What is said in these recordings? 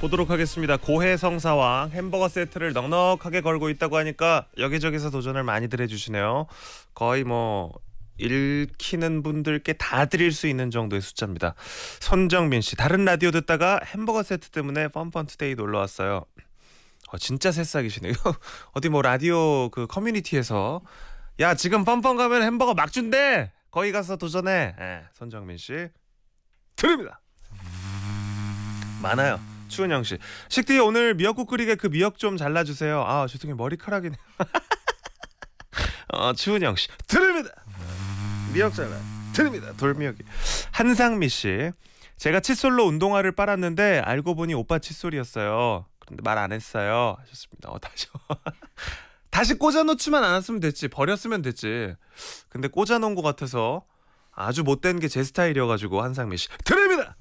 보도록 하겠습니다. 고해성사왕 햄버거 세트를 넉넉하게 걸고 있다고 하니까 여기저기서 도전을 많이들 해주시네요. 거의 뭐 읽히는 분들께 다 드릴 수 있는 정도의 숫자입니다. 손정민 씨 다른 라디오 듣다가 햄버거 세트 때문에 펀펀투데이 놀러 왔어요. 어, 진짜 새싹이시네요. 어디 뭐 라디오 그 커뮤니티에서 야 지금 펀펀 가면 햄버거 막 준대. 거기 가서 도전해. 예, 손정민 씨 드립니다. 많아요. 추은영 씨. 식디 오늘 미역국 끓이게 그 미역 좀 잘라주세요. 아 죄송해요 머리카락이네. 어, 추은영 씨. 드립니다. 미역 잘라. 드립니다. 돌미역이. 한상미 씨. 제가 칫솔로 운동화를 빨았는데 알고 보니 오빠 칫솔이었어요. 그런데 말 안 했어요. 하셨습니다. 어, 다시. 다시 꽂아놓지만 않았으면 됐지. 버렸으면 됐지. 근데 꽂아놓은 것 같아서 아주 못된 게 제 스타일이어가지고 한상미 씨. 드립니다.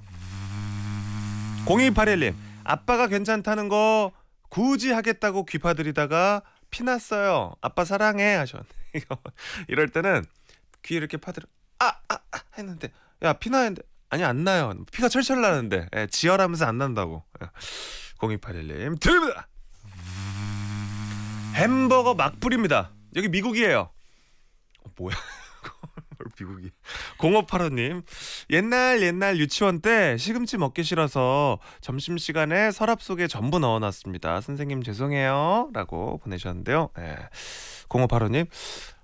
0281님 아빠가 괜찮다는 거 굳이 하겠다고 귀파들이다가 피났어요. 아빠 사랑해 하셨 이럴 때는 귀 이렇게 파들어 아아 아, 했는데 야 피나 했는데 아니 안 나요. 피가 철철 나는데 예, 지혈하면서 안 난다고. 0281님 예. 드립니다. 햄버거 막뿌립니다 여기 미국이에요. 어, 뭐야? 미국이 0585님 옛날 옛날 유치원 때 시금치 먹기 싫어서 점심 시간에 서랍 속에 전부 넣어놨습니다. 선생님 죄송해요라고 보내셨는데요. 예. 0585님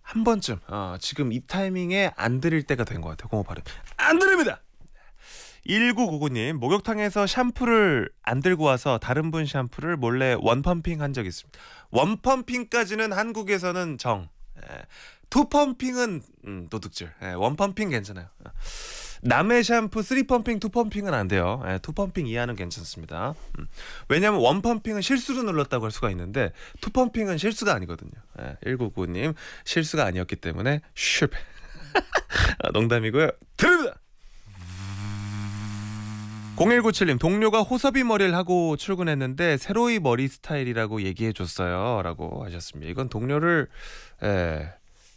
한 번쯤 어, 지금 이 타이밍에 안 드릴 때가 된 것 같아요. 0585님 안 드립니다. 1999님 목욕탕에서 샴푸를 안 들고 와서 다른 분 샴푸를 몰래 원펌핑 한 적 있습니다. 원펌핑까지는 한국에서는 정 예. 투 펌핑은 음, 도둑질. 예, 원 펌핑 괜찮아요. 예. 남의 샴푸 쓰리 펌핑 투 펌핑은 안 돼요. 예, 투 펌핑 이하는 괜찮습니다. 음. 왜냐하면 원 펌핑은 실수로 눌렀다고 할 수가 있는데 투 펌핑은 실수가 아니거든요. 예, 199님 실수가 아니었기 때문에 슈패 아, 농담이고요. 드립니다. 0197님 동료가 호섭이 머리를 하고 출근했는데 새로이 머리 스타일이라고 얘기해 줬어요라고 하셨습니다. 이건 동료를 예.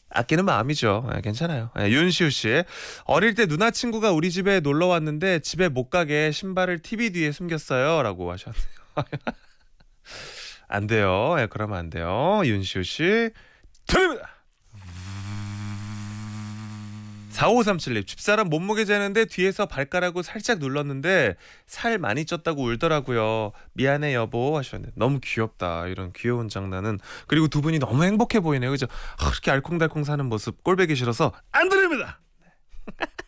아끼는 마음이죠. 예, 괜찮아요. 예, 윤시우 씨 어릴 때 누나 친구가 우리 집에 놀러 왔는데 집에 못 가게 신발을 TV 뒤에 숨겼어요라고 하셨네요. 안 돼요. 예, 그러면 안 돼요. 윤시우 씨 틀림 4537님 집사람 몸무게 재는데 뒤에서 발가락을 살짝 눌렀는데 살 많이 쪘다고 울더라고요. 미안해 여보 하셨는데 너무 귀엽다 이런 귀여운 장난은 그리고 두 분이 너무 행복해 보이네요. 그죠? 아, 그렇게 알콩달콩 사는 모습 꼴보기 싫어서 안 드립니다.